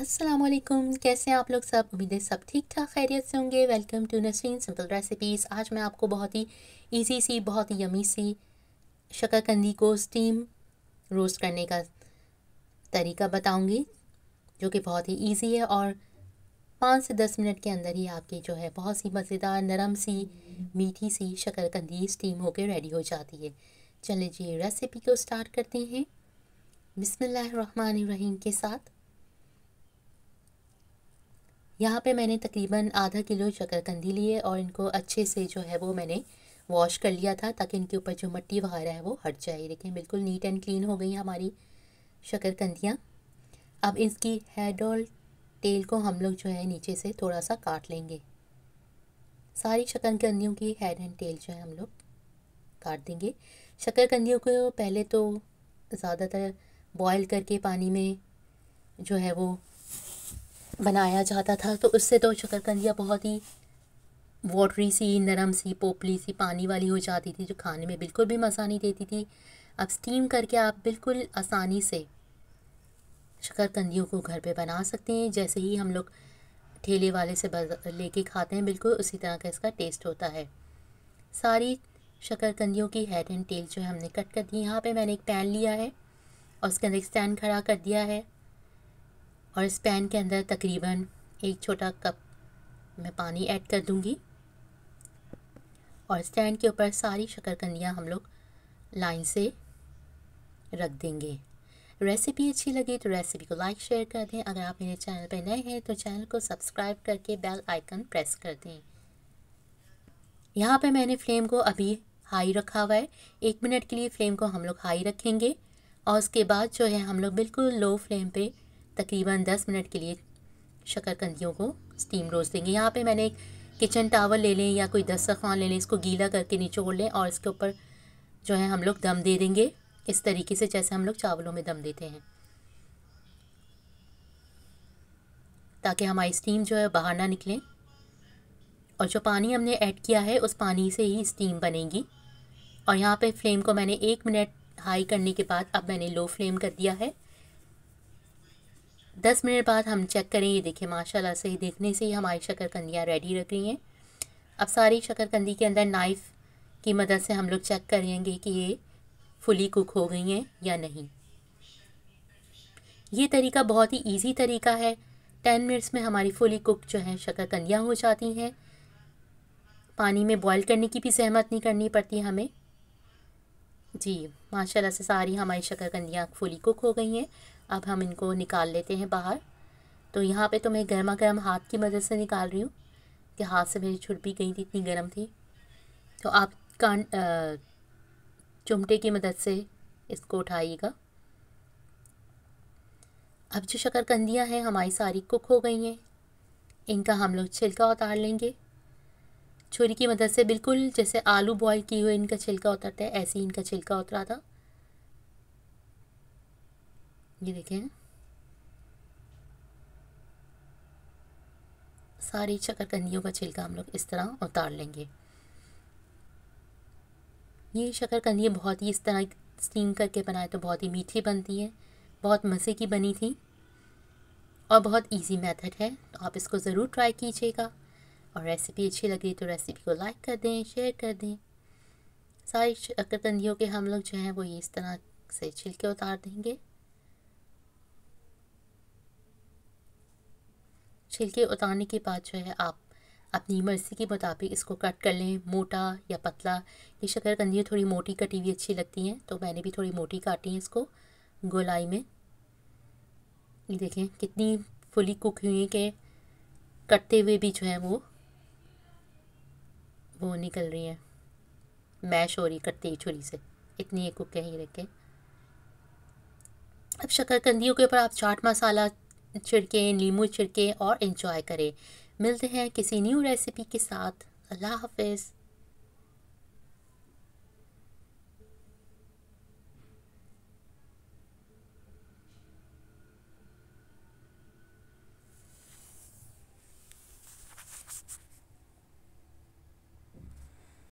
असलम कैसे हैं आप लोग सब उम्मीद है सब ठीक ठाक खैरियत से होंगे welcome to Nasreen simple recipes आज मैं आपको बहुत ही इजी सी बहुत ही यमी सी शकरकंदी को स्टीम रोस्ट करने का तरीका बताऊंगी जो कि बहुत ही इजी है और पाँच से दस मिनट के अंदर ही आपकी जो है बहुत सी मज़ेदार नरम सी मीठी सी शकरकंदी स्टीम होकर रेडी हो जाती है चलिए जी रेसिपी को स्टार्ट करते हैं बिसमीम के साथ यहाँ पे मैंने तकरीबन आधा किलो ली लिए और इनको अच्छे से जो है वो मैंने वॉश कर लिया था ताकि इनके ऊपर जो मट्टी वगैरह है वो हट जाए देखिए बिल्कुल नीट एंड क्लीन हो गई हमारी शकरकंदियाँ अब इसकी हेड और टेल को हम लोग जो है नीचे से थोड़ा सा काट लेंगे सारी शकरकंदियों की हेड एंड टेल जो है हम लोग काट देंगे शकरकंदियों को पहले तो ज़्यादातर बॉयल करके पानी में जो है वो बनाया जाता था तो उससे तो शकरकंदियाँ बहुत ही वाटरी सी नरम सी पोपली सी पानी वाली हो जाती थी जो खाने में बिल्कुल भी मज़ा नहीं देती थी अब स्टीम करके आप बिल्कुल आसानी से शकरकंदियों को घर पे बना सकते हैं जैसे ही हम लोग ठेले वाले से लेके खाते हैं बिल्कुल उसी तरह का इसका टेस्ट होता है सारी शकरकंदियों की हेड एंड टेल जो है हमने कट कर दी यहाँ पे मैंने एक पैन लिया है और उसके अंदर स्टैंड खड़ा कर दिया है और इस पैन के अंदर तकरीबन एक छोटा कप मैं पानी ऐड कर दूँगी और स्टैंड के ऊपर सारी शक्करकंदियाँ हम लोग लाइन से रख देंगे रेसिपी अच्छी लगी तो रेसिपी को लाइक शेयर कर दें अगर आप मेरे चैनल पर नए हैं तो चैनल को सब्सक्राइब करके बेल आइकन प्रेस कर दें यहाँ पे मैंने फ्लेम को अभी हाई रखा हुआ है एक मिनट के लिए फ्लेम को हम लोग हाई रखेंगे और उसके बाद जो है हम लोग बिल्कुल लो फ्लेम पर तकरीबन दस मिनट के लिए शक्करकंदियों को स्टीम रोस्ट देंगे यहाँ पे मैंने एक किचन टावल ले लें या कोई दस्तरखान ले लें इसको गीला करके निचोड़ लें और इसके ऊपर जो है हम लोग दम दे देंगे इस तरीके से जैसे हम लोग चावलों में दम देते हैं ताकि हमारी स्टीम जो है बाहर ना निकले और जो पानी हमने ऐड किया है उस पानी से ही स्टीम बनेगी और यहाँ पे फ्लेम को मैंने एक मिनट हाई करने के बाद अब मैंने लो फ्लेम कर दिया है दस मिनट बाद हम चेक करें ये देखें माशा से ही देखने से ही हमारी शक्करकंदियाँ रेडी रख रही हैं अब सारी शक्करकंदी के अंदर नाइफ़ की मदद से हम लोग चेक करेंगे कि ये फुली कुक हो गई हैं या नहीं ये तरीका बहुत ही इजी तरीका है टेन मिनट्स में हमारी फुली कुक जो है शक्करकंदियाँ हो जाती हैं पानी में बॉयल करने की भी सहमत नहीं करनी पड़ती हमें जी माशाल्लाह से सारी हमारी शक्करकंदियाँ फुली कुक हो गई हैं अब हम इनको निकाल लेते हैं बाहर तो यहाँ पे तो मैं गर्मा गर्म हाथ की मदद से निकाल रही हूँ कि हाथ से मेरी छुट भी गई थी इतनी गर्म थी तो आप कान चुमटे की मदद से इसको उठाइएगा अब जो शक्करकंदियाँ हैं हमारी सारी कुक हो गई हैं इनका हम लोग छिलका उतार लेंगे छुरी की मदद से बिल्कुल जैसे आलू बॉईल किए हुए इनका छिलका उतरता है ऐसे ही इनका छिलका उतरा था ये देखें सारी शक्करकंदियों का छिलका हम लोग इस तरह उतार लेंगे ये शक्करकंदियाँ बहुत ही इस तरह स्टीम करके बनाए तो बहुत ही मीठी बनती है बहुत मज़े की बनी थी और बहुत इजी मेथड है तो आप इसको ज़रूर ट्राई कीजिएगा और रेसिपी अच्छी लगी तो रेसिपी को लाइक कर दें शेयर कर दें सारी शकरकंदियों के हम लोग जो हैं वो ये इस तरह से छिलके उतार देंगे छिलके उतारने के बाद जो है आप अपनी मर्ज़ी के मुताबिक इसको कट कर लें मोटा या पतला ये शक्करकंदियाँ थोड़ी मोटी कटी हुई अच्छी लगती हैं तो मैंने भी थोड़ी मोटी काटी हैं इसको गोलाई में ये देखें कितनी फुली कुक हुई है कि कटते हुए भी जो है वो वो निकल रही हैं मैश हो रही कटते ही छुरी से इतनी ये कुक है ये देखें अब शक्करकंदियों के ऊपर आप चाट मसाला छिड़कें नींबू छिड़कें और इन्जॉय करें मिलते हैं किसी न्यू रेसिपी के साथ अल्लाह हाफिज़